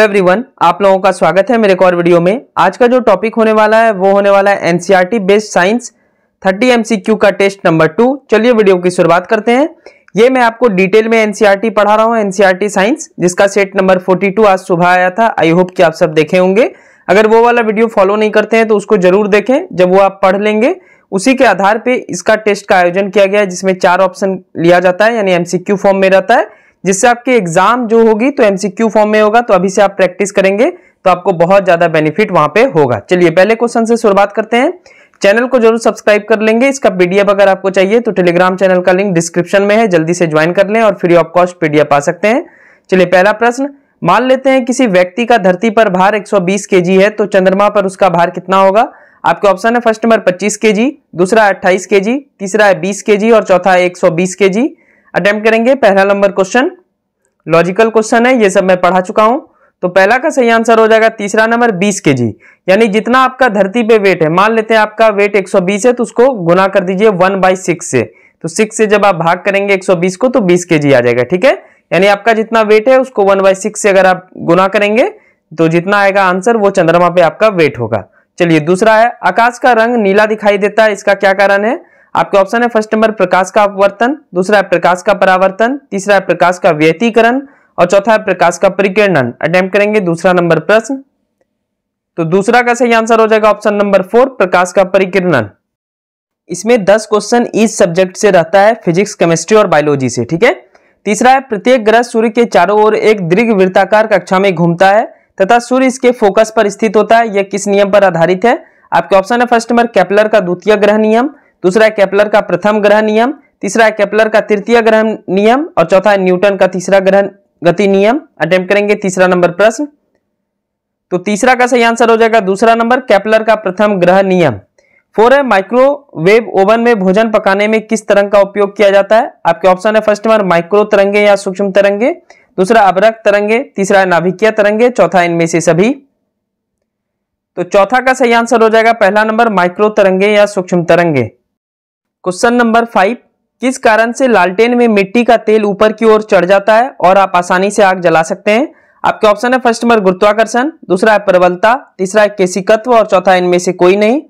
Everyone आप लोगों का स्वागत है मेरे एक और वीडियो में आज का जो टॉपिक होने वाला है वो होने वाला है एनसीईआरटी बेस्ड साइंस 30 एमसीक्यू का टेस्ट नंबर टू चलिए वीडियो की शुरुआत करते हैं ये मैं आपको डिटेल में एनसीईआरटी e पढ़ा रहा हूँ एनसीईआरटी साइंस e जिसका सेट नंबर टू आज सुबह आया था आई होप कि आप सब देखे होंगे अगर वो वाला वीडियो फॉलो नहीं करते हैं तो उसको जरूर देखें जब वो आप पढ़ लेंगे उसी के आधार पर इसका टेस्ट का आयोजन किया गया जिसमें चार ऑप्शन लिया जाता है यानी एमसीक्यू फॉर्म में रहता है जिससे आपकी एग्जाम जो होगी तो एमसीक्यू फॉर्म में होगा तो अभी से आप प्रैक्टिस करेंगे तो आपको बहुत ज्यादा बेनिफिट वहां पे होगा चलिए पहले क्वेश्चन से शुरुआत करते हैं चैनल को जरूर सब्सक्राइब कर लेंगे इसका पीडीएफ अगर आपको चाहिए तो टेलीग्राम चैनल का लिंक डिस्क्रिप्शन में है जल्दी से ज्वाइन कर लें और फ्री ऑफ कॉस्ट पीडीएफ पा सकते हैं चलिए पहला प्रश्न मान लेते हैं किसी व्यक्ति का धरती पर भार 120 केजी है तो चंद्रमा पर उसका भार कितना होगा आपके ऑप्शन है फर्स्ट नंबर पच्चीस के दूसरा अट्ठाईस के तीसरा है बीस के और चौथा है एक सौ अटेम्प्ट करेंगे पहला नंबर क्वेश्चन लॉजिकल क्वेश्चन है ये सब मैं पढ़ा चुका हूं तो पहला का सही आंसर हो जाएगा तीसरा नंबर 20 के जी यानी जितना आपका धरती पे वेट है मान लेते हैं आपका वेट 120 है तो उसको गुना कर दीजिए वन बाई सिक्स से तो सिक्स से जब आप भाग करेंगे 120 को तो 20 के जी आ जाएगा ठीक है यानी आपका जितना वेट है उसको वन बाई सिक्स से अगर आप गुना करेंगे तो जितना आएगा आंसर वो चंद्रमा पे आपका वेट होगा चलिए दूसरा है आकाश का रंग नीला दिखाई देता है इसका क्या कारण है आपके ऑप्शन है फर्स्ट नंबर प्रकाश का अपवर्तन दूसरा है प्रकाश का परावर्तन तीसरा है प्रकाश का व्यतीकरण और चौथा है प्रकाश का परिकीर्णन अटेम्प करेंगे दूसरा नंबर प्रश्न तो दूसरा का सही आंसर हो जाएगा ऑप्शन नंबर फोर प्रकाश का परिकीर्णन इसमें दस क्वेश्चन इस सब्जेक्ट से रहता है फिजिक्स केमिस्ट्री और बायोलॉजी से ठीक है तीसरा है प्रत्येक ग्रह सूर्य के चारों ओर एक दीर्घ वृत्ताकार कक्षा में घूमता है तथा सूर्य इसके फोकस पर स्थित होता है यह किस नियम पर आधारित है आपके ऑप्शन है फर्स्ट नंबर कैपलर का द्वितीय ग्रह नियम दूसरा है का प्रथम ग्रह नियम तीसरा है का तृतीय ग्रह नियम और चौथा है न्यूटन का तीसरा ग्रह गति नियम अटेम्प्ट करेंगे तीसरा नंबर प्रश्न तो तीसरा का सही आंसर हो जाएगा दूसरा नंबर केपलर का प्रथम ग्रह नियम फोर है माइक्रोवेव ओवन में भोजन पकाने में किस तरंग का उपयोग किया जाता है आपके ऑप्शन है फर्स्ट नंबर माइक्रो तरंगे या सूक्ष्म तरंगे दूसरा अबरक तरंगे तीसरा है नाभिकीय तरंगे चौथा इनमें से सभी तो चौथा का सही आंसर हो जाएगा पहला नंबर माइक्रो तरंगे या सूक्ष्म तरंगे क्वेश्चन नंबर फाइव किस कारण से लालटेन में मिट्टी का तेल ऊपर की ओर चढ़ जाता है और आप आसानी से आग जला सकते हैं आपके ऑप्शन है फर्स्ट नंबर गुरुत्वाकर्षण दूसरा है प्रबलता तीसरा है केसिकत्व और चौथा इनमें से कोई नहीं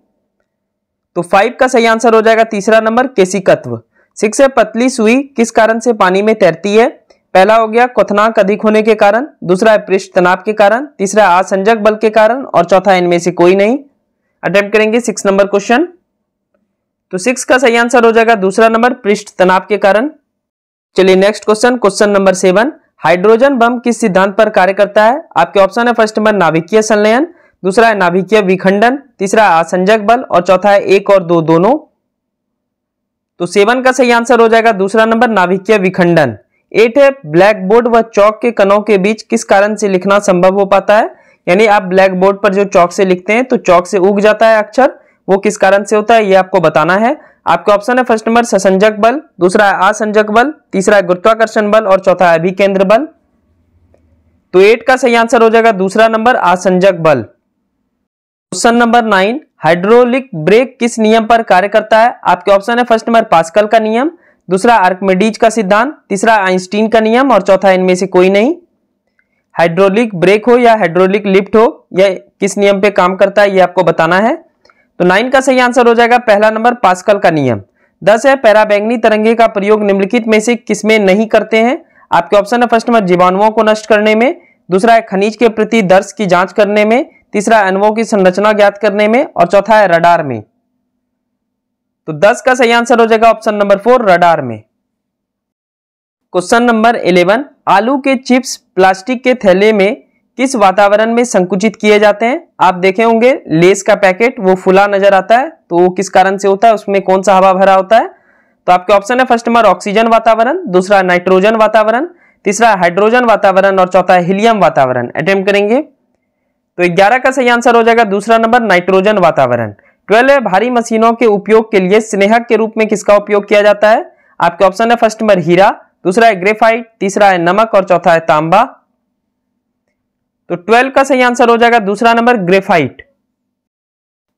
तो फाइव का सही आंसर हो जाएगा तीसरा नंबर केसिकत्व सिक्स है पतली सुई किस कारण से पानी में तैरती है पहला हो गया कथनाक अधिक होने के कारण दूसरा है पृष्ठ तनाव के कारण तीसरा है असंजक बल के कारण और चौथा इनमें से कोई नहीं अटेम्प्ट करेंगे सिक्स नंबर क्वेश्चन तो सिक्स का सही आंसर हो जाएगा दूसरा नंबर पृष्ठ तनाव के कारण चलिए next question question number seven hydrogen bomb किस सिद्धांत पर कार्य करता है आपके ऑप्शन है फर्स्ट नंबर नाभिकीय संलयन दूसरा है नाभिकीय विखंडन तीसरा असंजक बल और चौथा है एक और दो दोनों तो सेवन का सही आंसर हो जाएगा दूसरा नंबर नाभिकीय विखंडन एट है ब्लैक बोर्ड व चौक के कनों के बीच किस कारण से लिखना संभव हो पाता है यानी आप ब्लैक बोर्ड पर जो चौक से लिखते हैं तो चौक से उग जाता है अक्षर वो किस कारण से होता है ये आपको बताना है आपके ऑप्शन है फर्स्ट नंबर ससंजक बल दूसरा है असंजक बल तीसरा है गुरुत्वाकर्षण बल और चौथा है अभिकेंद्र बल तो एट का सही आंसर हो जाएगा दूसरा नंबर असंजक बल question number nine hydraulic brake किस नियम पर कार्य करता है आपके ऑप्शन है फर्स्ट नंबर पास्कल का नियम दूसरा आर्कमेडीज का सिद्धांत तीसरा आइंस्टीन का नियम और चौथा इनमें से कोई नहीं हाइड्रोलिक ब्रेक हो या हाइड्रोलिक लिफ्ट हो या किस नियम पे काम करता है ये आपको बताना है तो नाइन का सही आंसर हो जाएगा पहला नंबर पास्कल का नियम दस है पैराबैंगनी तरंगे का प्रयोग निम्नलिखित में से किसमें नहीं करते हैं आपके ऑप्शन है फर्स्ट नंबर जीवाणुओं को नष्ट करने में दूसरा है खनिज के प्रति दर्श की जांच करने में तीसरा अनुभव की संरचना ज्ञात करने में और चौथा है रडार में तो दस का सही आंसर हो जाएगा ऑप्शन नंबर फोर रडार में क्वेश्चन नंबर इलेवन आलू के चिप्स प्लास्टिक के थैले में किस वातावरण में संकुचित किए जाते हैं आप देखे होंगे लेस का पैकेट वो फुला नजर आता है तो वो किस कारण से होता है उसमें कौन सा हवा भरा होता है तो आपके ऑप्शन है फर्स्ट नंबर ऑक्सीजन वातावरण दूसरा नाइट्रोजन वातावरण तीसरा हाइड्रोजन वातावरण और चौथा है हीलियम वातावरण अटेम करेंगे तो ग्यारह का सही आंसर हो जाएगा दूसरा नंबर नाइट्रोजन वातावरण ट्वेल्व है भारी मशीनों के उपयोग के लिए स्नेहक के रूप में किसका उपयोग किया जाता है आपके ऑप्शन है फर्स्ट नंबर हीरा दूसरा है ग्रेफाइट तीसरा है नमक और चौथा है तांबा तो ट्वेल्व का सही आंसर हो जाएगा दूसरा number graphite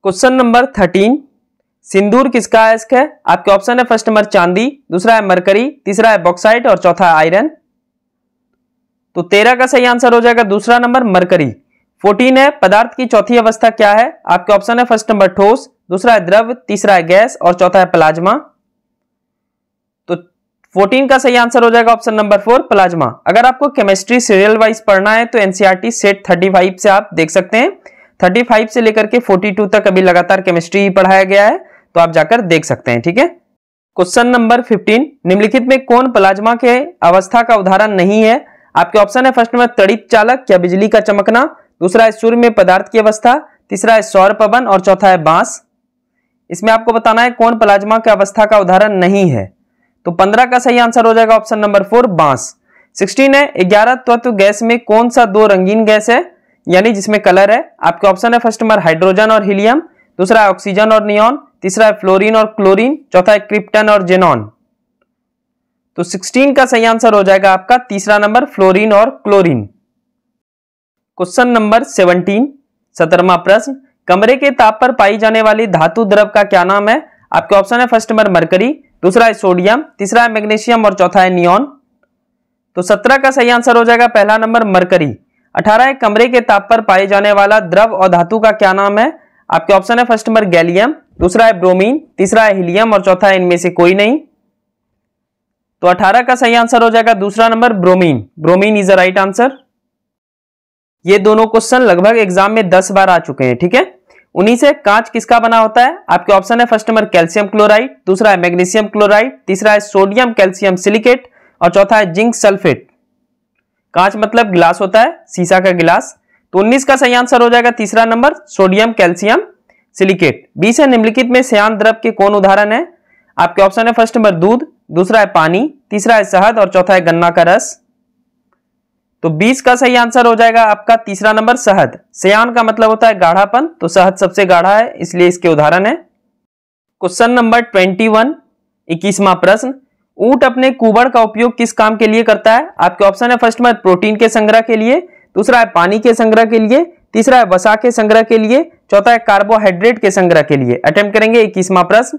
question number thirteen सिंदूर किसका अयस्क है आपके ऑप्शन है फर्स्ट नंबर चांदी दूसरा है मरकरी तीसरा है बॉक्साइट और चौथा आयरन तो तेरह का सही आंसर हो जाएगा दूसरा नंबर मरकरी फोर्टीन है पदार्थ की चौथी अवस्था क्या है आपके ऑप्शन है फर्स्ट नंबर ठोस दूसरा है द्रव तीसरा है गैस और चौथा है प्लाज्मा 14 का सही आंसर हो जाएगा ऑप्शन नंबर फोर प्लाज्मा अगर आपको केमिस्ट्री सीरियल वाइज पढ़ना है तो एनसीआरटी सेट 35 से आप देख सकते हैं 35 से लेकर के 42 तक अभी लगातार केमिस्ट्री पढ़ाया गया है तो आप जाकर देख सकते हैं ठीक है क्वेश्चन नंबर 15 निम्नलिखित में कौन प्लाज्मा के अवस्था का उदाहरण नहीं है आपके ऑप्शन है फर्स्ट नंबर तड़ित चालक या बिजली का चमकना दूसरा है सूर्य में पदार्थ की अवस्था तीसरा है सौर पवन और चौथा है बांस इसमें आपको बताना है कौन प्लाज्मा की अवस्था का उदाहरण नहीं है तो पंद्रह का सही आंसर हो जाएगा ऑप्शन नंबर फोर बांस सिक्सटीन है ग्यारह तत्व गैस में कौन सा दो रंगीन गैस है यानी जिसमें कलर है आपके ऑप्शन है फर्स्ट नंबर हाइड्रोजन और हीलियम दूसरा है ऑक्सीजन और नियॉन तीसरा है फ्लोरिन और क्लोरीन चौथा है क्रिप्टन और जेनॉन तो 16 का सही आंसर हो जाएगा आपका तीसरा नंबर फ्लोरीन और क्लोरीन क्वेश्चन नंबर 17 सत्रहवा प्रश्न कमरे के ताप पर पाई जाने वाली धातु द्रव का क्या नाम है आपके ऑप्शन है फर्स्ट नंबर मरकरी दूसरा है सोडियम तीसरा है मैग्नीशियम और चौथा है नियॉन तो सत्रह का सही आंसर हो जाएगा पहला नंबर मरकरी अठारह है कमरे के ताप पर पाए जाने वाला द्रव और धातु का क्या नाम है आपके ऑप्शन है फर्स्ट नंबर गैलियम दूसरा है ब्रोमीन तीसरा है हीलियम और चौथा है इनमें से कोई नहीं तो अठारह का सही आंसर हो जाएगा दूसरा number bromine bromine is a right answer ये दोनों क्वेश्चन लगभग एग्जाम में दस बार आ चुके हैं ठीक है थीके? उन्हीं से कांच किसका बना होता है आपके ऑप्शन है फर्स्ट नंबर कैल्शियम क्लोराइड दूसरा है मैग्नीशियम क्लोराइड तीसरा है सोडियम कैल्शियम सिलिकेट और चौथा है जिंक सल्फेट कांच मतलब गिलास होता है शीशा का गिलास तो उन्नीस का सही आंसर हो जाएगा तीसरा नंबर सोडियम कैल्शियम सिलिकेट बीस है निम्नलिखित में श्यान द्रव के कौन उदाहरण है आपके ऑप्शन है फर्स्ट नंबर दूध दूसरा है पानी तीसरा है शहद और चौथा है गन्ना का रस तो 20 का सही आंसर हो जाएगा आपका तीसरा नंबर सहद सयान का मतलब होता है गाढ़ापन तो सहद सबसे गाढ़ा है इसलिए इसके उदाहरण है क्वेश्चन नंबर ट्वेंटी वन इक्कीसवा प्रश्न ऊट अपने कुबड़ का उपयोग किस काम के लिए करता है आपके ऑप्शन है फर्स्ट में प्रोटीन के संग्रह के लिए दूसरा है पानी के संग्रह के लिए तीसरा है वसा के संग्रह के लिए चौथा है कार्बोहाइड्रेट के संग्रह के लिए अटेम्प्ट करेंगे इक्कीसवा प्रश्न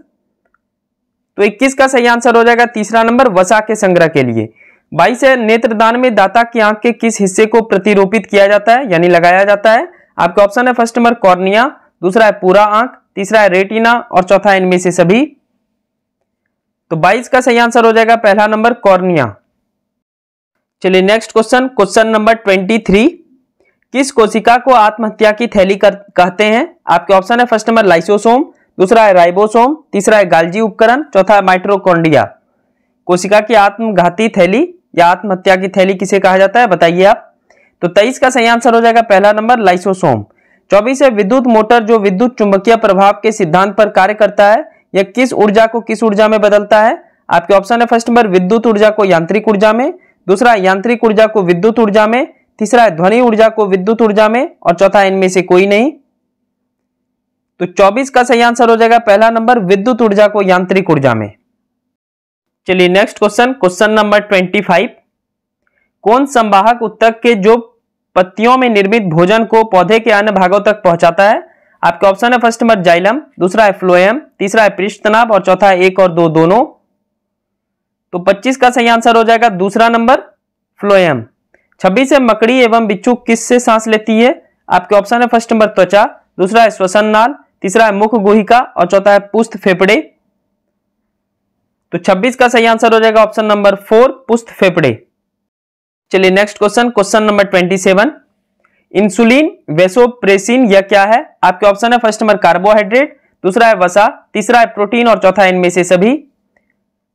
तो इक्कीस का सही आंसर हो जाएगा तीसरा नंबर वसा के संग्रह के लिए बाईस है नेत्रदान में दाता की आंख के किस हिस्से को प्रतिरोपित किया जाता है यानी लगाया जाता है आपका ऑप्शन है फर्स्ट नंबर कॉर्निया दूसरा है पूरा आंख तीसरा है रेटिना और चौथा है इनमें से सभी तो 22 का सही आंसर हो जाएगा पहला नंबर कॉर्निया चलिए नेक्स्ट क्वेश्चन क्वेश्चन नंबर 23 किस कोशिका को आत्महत्या की थैली कर, कहते हैं आपके ऑप्शन है फर्स्ट नंबर लाइसोसोम दूसरा है राइबोसोम तीसरा है गालजी उपकरण चौथा है माइट्रोकॉन्डिया कोशिका की आत्मघाती थैली या आत्महत्या की थैली किसे कहा जाता है बताइए आप तो तेईस का सही आंसर हो जाएगा पहला नंबर लाइसोसोम चौबीस है विद्युत मोटर जो विद्युत चुंबकीय प्रभाव के सिद्धांत पर कार्य करता है यह किस ऊर्जा को किस ऊर्जा में बदलता है आपके ऑप्शन है फर्स्ट नंबर विद्युत ऊर्जा को यांत्रिक ऊर्जा में दूसरा यांत्रिक ऊर्जा को विद्युत ऊर्जा में तीसरा है ध्वनि ऊर्जा को विद्युत ऊर्जा में और चौथा इनमें से कोई नहीं तो 24 का सही आंसर हो जाएगा पहला नंबर विद्युत ऊर्जा को यांत्रिक ऊर्जा में चलिए next question question number twenty five कौन संवाहक उत्तक के जो पत्तियों में निर्मित भोजन को पौधे के अन्य भागों तक पहुंचाता है आपके ऑप्शन है फर्स्ट नंबर जाइलम दूसरा है फ्लोएम तीसरा है पृष्ठनाभ और चौथा है एक और दो दोनों तो 25 का सही आंसर हो जाएगा दूसरा नंबर फ्लोएम 26 है मकड़ी एवं बिच्छू किस से सांस लेती है आपके ऑप्शन है फर्स्ट नंबर त्वचा दूसरा है श्वसन नाल तीसरा है मुख गुहिका और चौथा है पुस्त फेफड़े तो 26 का सही आंसर हो जाएगा ऑप्शन नंबर फोर पुस्त फेफड़े चलिए next question question number 27 insulin vasopressin यह क्या है आपके ऑप्शन है फर्स्ट नंबर कार्बोहाइड्रेट दूसरा है वसा तीसरा है प्रोटीन और चौथा इनमें से सभी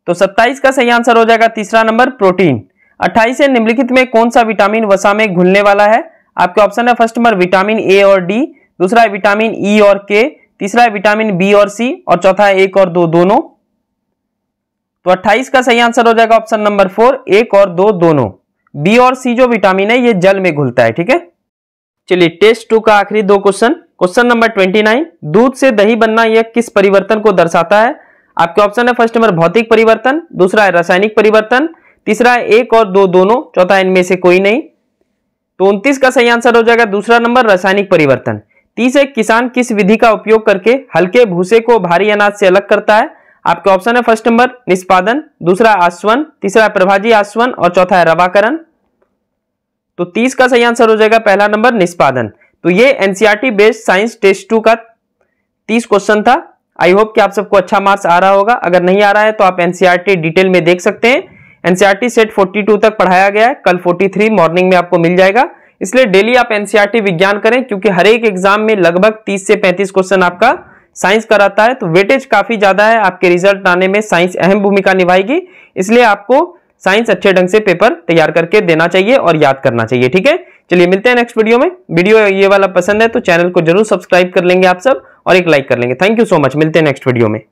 तो 27 का सही आंसर हो जाएगा तीसरा नंबर प्रोटीन अट्ठाईस निम्नलिखित में कौन सा विटामिन वसा में घुलने वाला है आपके ऑप्शन है फर्स्ट नंबर विटामिन ए और डी दूसरा है विटामिन ई e और के तीसरा है विटामिन बी और सी और चौथा है एक और दो दोनों तो 28 का सही आंसर हो जाएगा ऑप्शन नंबर फोर एक और दो दोनों बी और सी जो विटामिन है ये जल में घुलता है ठीक है चलिए टेस्ट टू का आखिरी दो question question number twenty nine दूध से दही बनना यह किस परिवर्तन को दर्शाता है आपके ऑप्शन है फर्स्ट नंबर भौतिक परिवर्तन दूसरा है रासायनिक परिवर्तन तीसरा है एक और दो दोनों चौथा इनमें से कोई नहीं तो उनतीस का सही आंसर हो जाएगा दूसरा नंबर रासायनिक परिवर्तन तीस है किसान किस विधि का उपयोग करके हल्के भूसे को भारी अनाज से अलग करता है आपके ऑप्शन है फर्स्ट नंबर निष्पादन दूसरा आश्वन तीसरा प्रभाजी आश्वन और चौथा है रवाकरण तो तीस का सही आंसर हो जाएगा पहला नंबर निष्पादन तो ये NCERT based science test two का तीस क्वेश्चन था आई होप कि आप सबको अच्छा मार्क्स आ रहा होगा अगर नहीं आ रहा है तो आप एनसीआरटी डिटेल में देख सकते हैं एनसीआरटी सेट 42 तक पढ़ाया गया है कल 43 मॉर्निंग में आपको मिल जाएगा इसलिए डेली आप एनसीआरटी विज्ञान करें क्योंकि हर एक एग्जाम में लगभग तीस से पैंतीस क्वेश्चन आपका साइंस कराता है तो वेटेज काफ़ी ज़्यादा है आपके रिजल्ट आने में साइंस अहम भूमिका निभाएगी इसलिए आपको साइंस अच्छे ढंग से पेपर तैयार करके देना चाहिए और याद करना चाहिए ठीक है चलिए मिलते हैं नेक्स्ट वीडियो में वीडियो ये वाला पसंद है तो चैनल को जरूर सब्सक्राइब कर लेंगे आप सब और एक लाइक कर लेंगे थैंक यू सो मच मिलते हैं नेक्स्ट वीडियो में